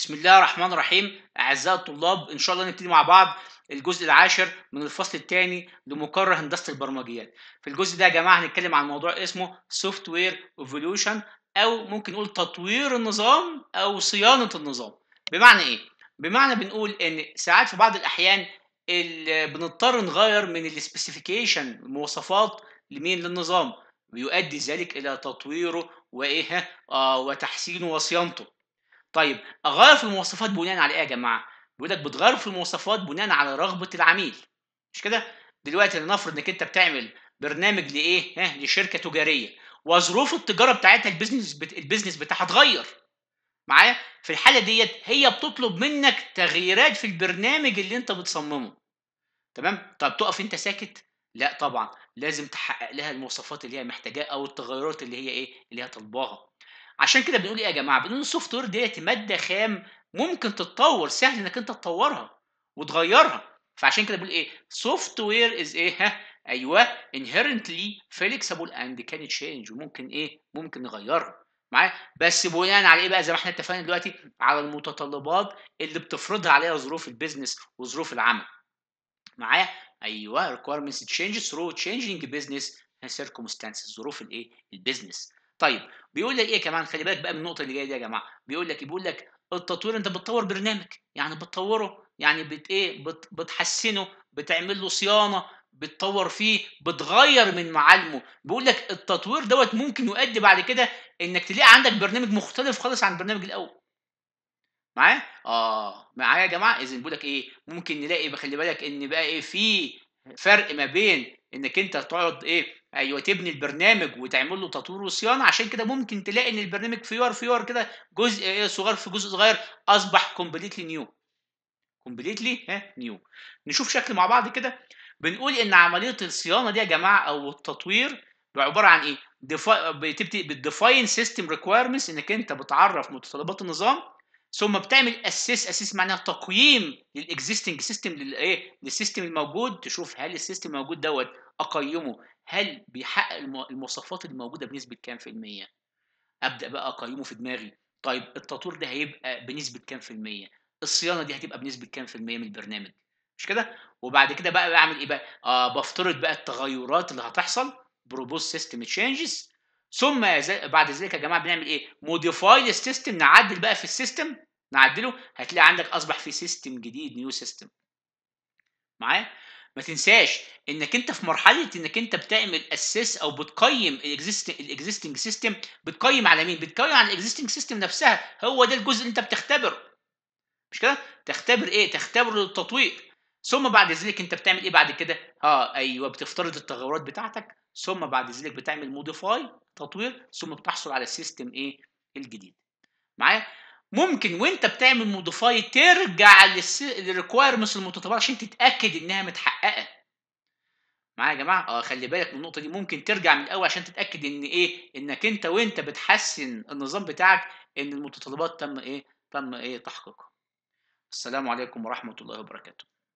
بسم الله الرحمن الرحيم اعزائي الطلاب ان شاء الله نبتدي مع بعض الجزء العاشر من الفصل الثاني لمقرر هندسه البرمجيات في الجزء ده يا جماعه هنتكلم عن موضوع اسمه سوفت وير ايفولوشن او ممكن نقول تطوير النظام او صيانه النظام بمعنى ايه بمعنى بنقول ان ساعات في بعض الاحيان بنضطر نغير من السبيسيفيكيشن المواصفات لمين للنظام ويؤدي ذلك الى تطويره وايه آه وتحسينه وصيانته طيب اغير في المواصفات بناء على ايه يا جماعه بيقول لك بتغير في المواصفات بناء على رغبه العميل مش كده دلوقتي لنفرض انك انت بتعمل برنامج لايه ها لشركه تجاريه وظروف التجاره بتاعتها البيزنس بت... البيزنس بتاعها اتغير معايا في الحاله ديت هي بتطلب منك تغييرات في البرنامج اللي انت بتصممه تمام طب تقف انت ساكت لا طبعا لازم تحقق لها المواصفات اللي هي محتاجاها او التغيرات اللي هي ايه اللي هي طالباها عشان كده بنقول ايه يا جماعه بنقول السوفت وير ديت ماده خام ممكن تتطور سهل انك انت تطورها وتغيرها فعشان كده بنقول ايه سوفت وير از ايه ها ايوه inherently flexible and can change وممكن ايه ممكن نغيرها معايا بس بناء على ايه بقى زي ما احنا اتفقنا دلوقتي على المتطلبات اللي بتفرضها عليها ظروف البيزنس وظروف العمل معايا ايوه requirements تشينج through changing business circumstances ظروف الايه البيزنس طيب بيقول لك ايه كمان خلي بالك بقى من النقطه اللي جايه دي يا جماعه بيقول لك بيقول لك التطوير انت بتطور برنامج يعني بتطوره يعني بت ايه بت بتحسنه بتعمل له صيانه بتطور فيه بتغير من معالمه بيقول لك التطوير دوت ممكن يؤدي بعد كده انك تلاقي عندك برنامج مختلف خالص عن البرنامج الاول معايا اه معايا يا جماعه اذا بيقول لك ايه ممكن نلاقي خلي بالك ان بقى ايه في فرق ما بين انك انت تقعد ايه ايوه تبني البرنامج وتعمل له تطوير وصيانه عشان كده ممكن تلاقي ان البرنامج فيور فيور كده جزء ايه صغير في جزء صغير اصبح كومبليتلي نيو كومبليتلي ها نيو نشوف شكل مع بعض كده بنقول ان عمليه الصيانه دي يا جماعه او التطوير عباره عن ايه بتبتدي بالديفاين سيستم ريكويرمنتس انك انت بتعرف متطلبات النظام ثم بتعمل اسيس اسيس معناها تقييم للاكزيستنج سيستم للايه للسيستم الموجود تشوف هل السيستم الموجود دوت اقيمه هل بيحقق المواصفات اللي موجوده بنسبه كام في الميه ابدا بقى اقيمه في دماغي طيب التطوير ده هيبقى بنسبه كام في الميه الصيانه دي هتبقى بنسبه كام في الميه من البرنامج مش كده وبعد كده بقى بعمل ايه بقى آه بفترض بقى التغيرات اللي هتحصل بروبوز سيستم تشينجز ثم بعد ذلك يا جماعه بنعمل ايه؟ موديفاي للسيستم نعدل بقى في السيستم نعدله هتلاقي عندك اصبح في سيستم جديد نيو سيستم معايا؟ ما تنساش انك انت في مرحله انك انت بتعمل اسس او بتقيم الاكزيستنج سيستم بتقيم على مين؟ بتقيم على الاكزيستنج سيستم نفسها هو ده الجزء اللي انت بتختبره مش كده؟ تختبر ايه؟ تختبر التطوير ثم بعد ذلك انت بتعمل ايه بعد كده اه ايوه بتفترض التغيرات بتاعتك ثم بعد ذلك بتعمل موديفاي تطوير ثم بتحصل على السيستم ايه الجديد معايا ممكن وانت بتعمل موديفاي ترجع للريكوايرمنتس المتطلبه عشان تتاكد انها متحققه معايا يا جماعه اه خلي بالك من النقطه دي ممكن ترجع من الاول عشان تتاكد ان ايه انك انت وانت بتحسن النظام بتاعك ان المتطلبات تم ايه تم ايه تحقيقها السلام عليكم ورحمه الله وبركاته